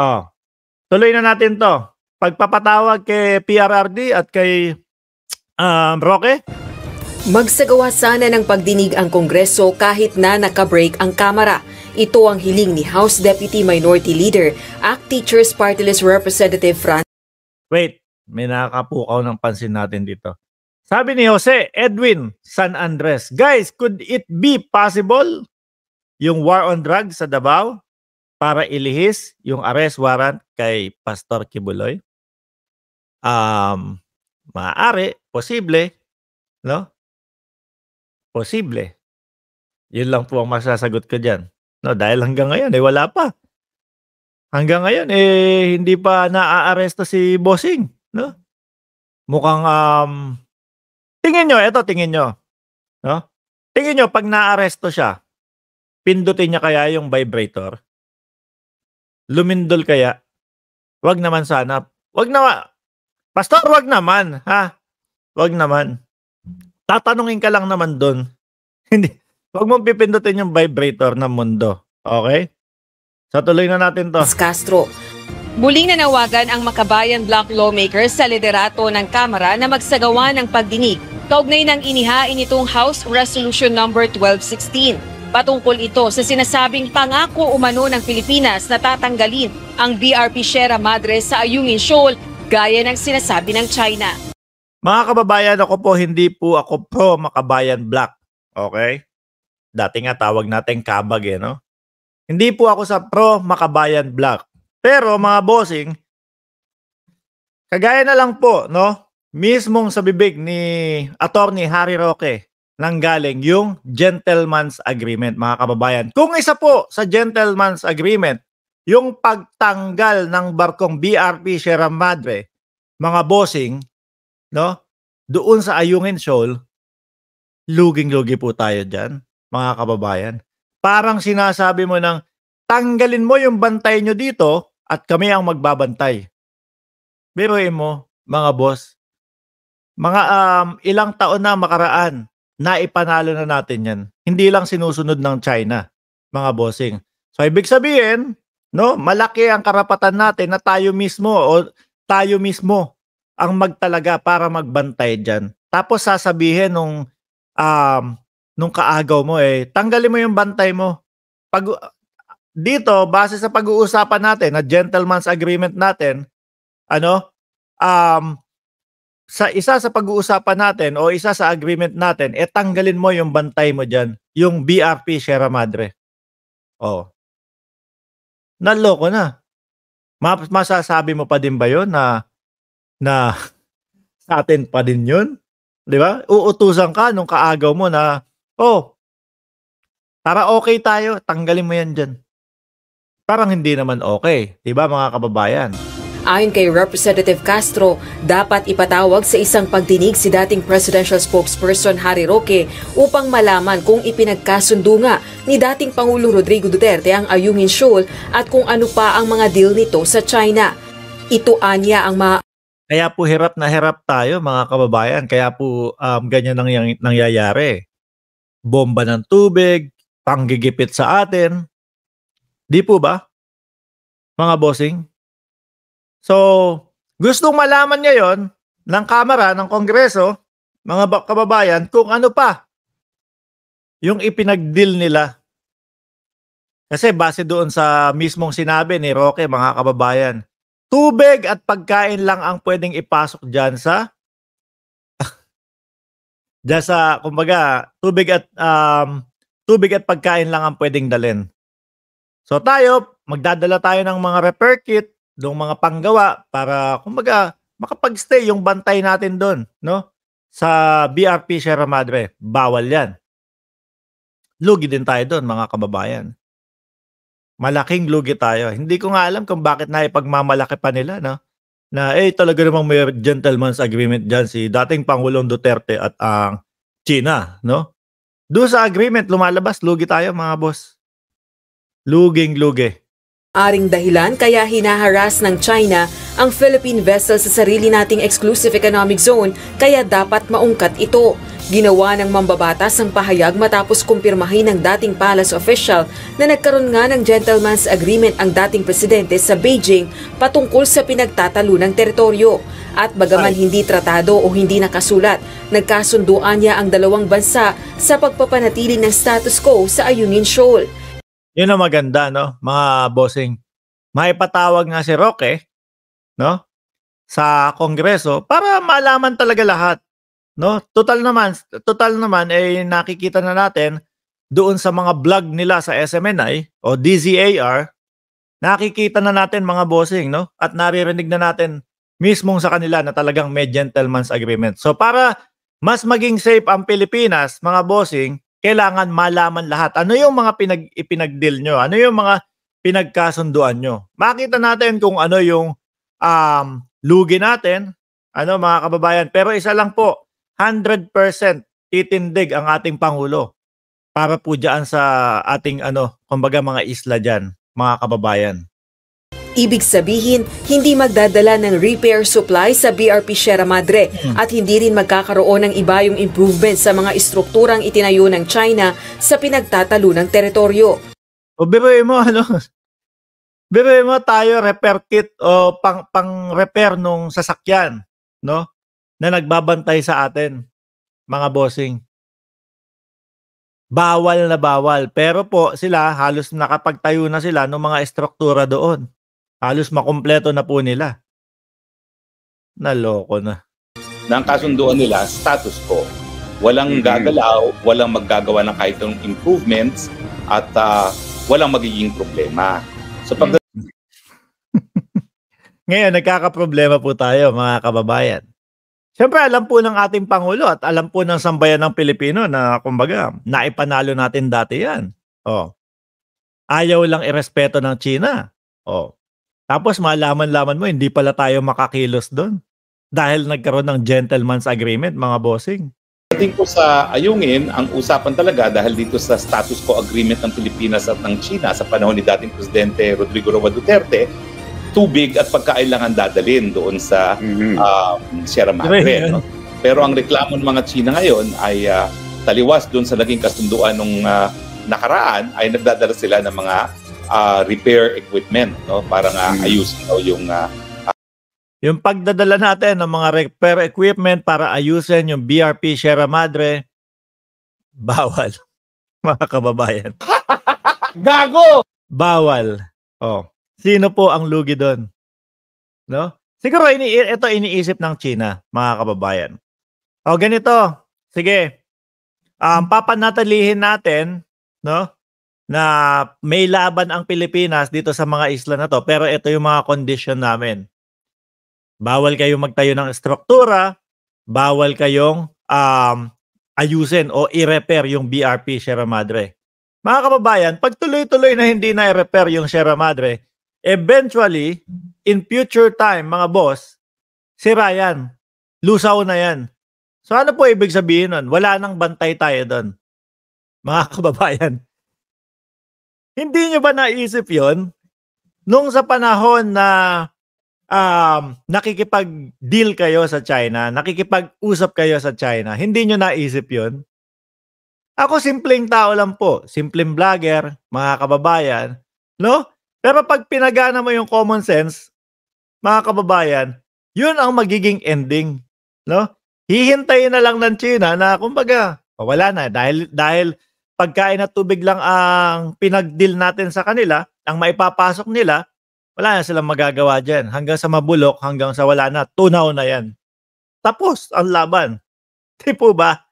Oh. Tuloy na natin to. Pagpapatawag kay PRRD at kay um, Roque. Magsagawa sana ng pagdinig ang Kongreso kahit na nakabreak ang Kamara. Ito ang hiling ni House Deputy Minority Leader, ACT Teachers Partyless Representative Fran. Wait, may nakakapukaw ng pansin natin dito. Sabi ni Jose, Edwin, San Andres, guys, could it be possible yung war on drugs sa Davao? para ilihis yung arrest warrant kay Pastor Kibuloy? Um, maaari, posible, no? Posible. Yun lang po ang masasagot ko diyan. No, dahil hanggang ngayon eh wala pa. Hanggang ngayon eh hindi pa naaaresto si Bossing, no? Mukhang um, tingin nyo, eto tingin nyo. No? Tingin nyo, pag naaresto siya, pindutin niya kaya yung vibrator? lumindol kaya? Wag naman sana. Wag na. Pastor, wag naman, ha? Wag naman. Tatanungin ka lang naman doon. Hindi. wag mong pipindutin yung vibrator ng mundo. Okay? Sa so, tuloy na natin to. Castro, Muling nanawagan ang makabayan block lawmakers sa liderato ng Kamara na magsagawa ng pagdinig kaugnay ng inihain itong House Resolution No. 1216 Patungkol ito sa sinasabing pangako umano ng Pilipinas na tatanggalin ang BRP Sierra Madre sa Ayungin Shoal gaya ng sinasabi ng China. Mga kababayan, ako po hindi po ako pro makabayan black. Okay? Dati nga tawag natin kabag eh, no? Hindi po ako sa pro makabayan black. Pero mga bossing, kagaya na lang po, no? Mismong sa bibig ni Attorney Harry Roque, nanggaling yung gentleman's agreement, mga kababayan. Kung isa po sa gentleman's agreement, yung pagtanggal ng barkong BRP Sierra Madre, mga bossing, no? Doon sa Ayungin Shoal, luging-lugi po tayo diyan, mga kababayan. Parang sinasabi mo ng tanggalin mo yung bantay nyo dito at kami ang magbabantay. Biruin mo, mga boss, mga um, ilang taon na makaraan, naipanalo na natin yan. Hindi lang sinusunod ng China, mga bossing. So, ibig sabihin, no, malaki ang karapatan natin na tayo mismo o tayo mismo ang magtalaga para magbantay dyan. Tapos sasabihin nung, um, nung kaagaw mo, eh, tanggalin mo yung bantay mo. Pag, dito, base sa pag-uusapan natin, na gentleman's agreement natin, ano, um, sa isa sa pag-uusapan natin o isa sa agreement natin, eh tanggalin mo yung bantay mo dyan, yung BRP Sierra Madre. Oh. Naloko na. Ma- masasabi mo pa din ba yon na na sa atin pa din yun? Di ba? Uutusan ka nung kaagaw mo na, oh, para okay tayo, tanggalin mo yan dyan. Parang hindi naman okay. Di ba mga kababayan? Ayon kay Representative Castro, dapat ipatawag sa isang pagdinig si dating presidential spokesperson Harry Roque upang malaman kung ipinagkasundo nga ni dating Pangulo Rodrigo Duterte ang Ayungin Shoal at kung ano pa ang mga deal nito sa China. Ito anya ang mga kaya po hirap na hirap tayo mga kababayan. Kaya po um, ganyan ang nangyayari. Bomba ng tubig, panggigipit sa atin. Di po ba? Mga bossing? So, gustong malaman ngayon ng Kamara, ng Kongreso, mga kababayan, kung ano pa yung ipinagdil nila. Kasi base doon sa mismong sinabi ni Roque, mga kababayan, tubig at pagkain lang ang pwedeng ipasok dyan sa dyan sa, kumbaga, tubig at um, tubig at pagkain lang ang pwedeng dalin. So tayo, magdadala tayo ng mga repair kit, ng mga panggawa para kumbaga makapag-stay yung bantay natin doon, no? Sa BRP Sierra Madre, bawal 'yan. Lugi din tayo doon, mga kababayan. Malaking lugi tayo. Hindi ko nga alam kung bakit naipagmamalaki pa nila, no? Na eh talaga namang may gentleman's agreement diyan si dating Pangulong Duterte at ang uh, China, no? Doon sa agreement lumalabas lugi tayo, mga boss. Luging lugi. Aring dahilan kaya hinaharas ng China ang Philippine vessel sa sarili nating exclusive economic zone kaya dapat maungkat ito. Ginawa ng mambabatas ang pahayag matapos kumpirmahin ng dating palace official na nagkaroon nga ng gentleman's agreement ang dating presidente sa Beijing patungkol sa pinagtatalo ng teritoryo. At bagaman hindi tratado o hindi nakasulat, nagkasunduan niya ang dalawang bansa sa pagpapanatili ng status quo sa Ayunin Shoal. Yun ang maganda, no? Mga bossing. Maipatawag nga si Roque, no? Sa Kongreso para malaman talaga lahat, no? Total naman, total naman eh nakikita na natin doon sa mga vlog nila sa SMNI o DZAR, nakikita na natin mga bossing, no? At naririnig na natin mismo sa kanila na talagang may gentleman's agreement. So para mas maging safe ang Pilipinas, mga bossing, kailangan malaman lahat. Ano yung mga pinag ipinagdeal nyo? Ano yung mga pinagkasunduan nyo? Makita natin kung ano yung um, lugi natin, ano mga kababayan. Pero isa lang po, 100% titindig ang ating Pangulo para po dyan sa ating ano, kumbaga mga isla dyan, mga kababayan. Ibig sabihin, hindi magdadala ng repair supply sa BRP Sierra Madre at hindi rin magkakaroon ng iba yung improvement sa mga istrukturang itinayo ng China sa pinagtatalo ng teritoryo. O biruin mo, ano? Biruin mo tayo repair kit o pang, pang repair nung sasakyan, no? Na nagbabantay sa atin, mga bossing. Bawal na bawal. Pero po, sila halos nakapagtayo na sila ng mga estruktura doon. Halos makumpleto na po nila. Naloko na. Nang kasunduan nila, status quo. Walang mm-hmm. gagalaw, walang maggagawa ng kahit anong improvements, at uh, walang magiging problema. So pag... Ngayon, nagkakaproblema po tayo mga kababayan. Siyempre, alam po ng ating Pangulo at alam po ng sambayan ng Pilipino na kumbaga, naipanalo natin dati yan. Oh. Ayaw lang irespeto ng China. Oh. Tapos malaman-laman mo, hindi pala tayo makakilos doon. Dahil nagkaroon ng gentleman's agreement, mga bossing. Dating ko sa ayungin, ang usapan talaga dahil dito sa status quo agreement ng Pilipinas at ng China sa panahon ni dating Presidente Rodrigo Roa Duterte, tubig at pagkailangan dadalin doon sa mm-hmm. uh, Sierra Madre. Right, no? Pero ang reklamo ng mga China ngayon ay uh, taliwas doon sa naging kasunduan nung uh, nakaraan ay nagdadala sila ng mga uh, repair equipment, no? Para nga mm. ayusin no, yung uh, yung pagdadala natin ng mga repair equipment para ayusin yung BRP Sierra Madre, bawal. Mga kababayan. Gago! Bawal. Oh. Sino po ang lugi doon? No? Siguro ini ito iniisip ng China, mga kababayan. oh, ganito. Sige. Um, papanatilihin natin, no? na may laban ang Pilipinas dito sa mga isla na to pero ito yung mga condition namin. Bawal kayong magtayo ng struktura, bawal kayong um, ayusin o i-repair yung BRP Sierra Madre. Mga kababayan, pag tuloy-tuloy na hindi na i-repair yung Sierra Madre, eventually, in future time, mga boss, sira yan. Lusaw na yan. So ano po ibig sabihin nun? Wala nang bantay tayo doon. Mga kababayan, hindi nyo ba naisip yon Nung sa panahon na um, nakikipag-deal kayo sa China, nakikipag-usap kayo sa China, hindi nyo naisip yon Ako simpleng tao lang po, simpleng vlogger, mga kababayan, no? Pero pag pinagana mo yung common sense, mga kababayan, yun ang magiging ending, no? Hihintayin na lang ng China na kumbaga, wala na dahil dahil pagkain at tubig lang ang pinagdeal natin sa kanila, ang maipapasok nila, wala na silang magagawa dyan. Hanggang sa mabulok, hanggang sa wala na, tunaw na yan. Tapos ang laban. Di po ba?